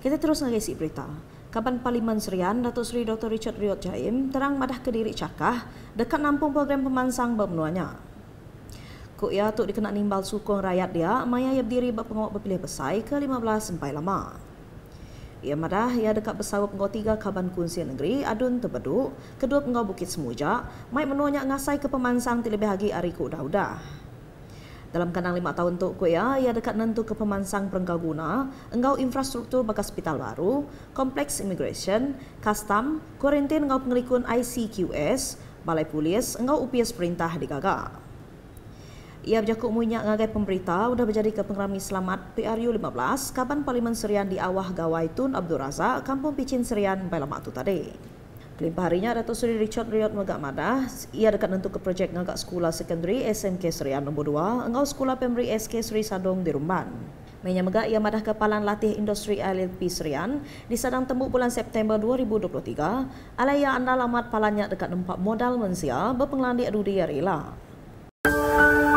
Kita terus ngeresik berita. Kapan Parlimen Serian, Datuk Seri Dr. Richard Riot Jaim terang madah ke diri cakah dekat nampung program pemansang bermenuanya. Kok ya, tu dikenak nimbal sokong rakyat dia, maya ia berdiri berpengawak berpilih besai ke 15 sampai lama. Ia madah, ia dekat bersawa penggawa tiga kaban kunci negeri, adun terbeduk, kedua penggawa bukit semuja, maik menuanya ngasai ke pemansang terlebih lagi hari kuk dah-udah. Dalam kandang lima tahun tu ku ya, ia dekat nentu ke pemansang perenggau guna, engkau infrastruktur bekas hospital baru, kompleks immigration, custom, kuarantin engkau pengelikun ICQS, balai polis, engkau UPS perintah di gaga. Ia berjakuk munya ngagai pemberita sudah berjadi ke pengerami selamat PRU 15 kapan Parlimen Serian di awah gawai Tun Abdul Razak, Kampung Picin Serian, Pelamak tu tadi. Pelimpah harinya Datuk Seri Richard Riot Megak Madah. Ia dekat untuk ke projek ngagak sekolah sekunderi SMK Seri nombor 2 ngau sekolah pemberi SK Seri Sadong di Rumban. Menya Megak ia madah kepalan latih industri LLP Serian di sadang tembu bulan September 2023. Alaya anda lamat palanya dekat tempat modal mensia berpengalaman di Rudi Arila. Música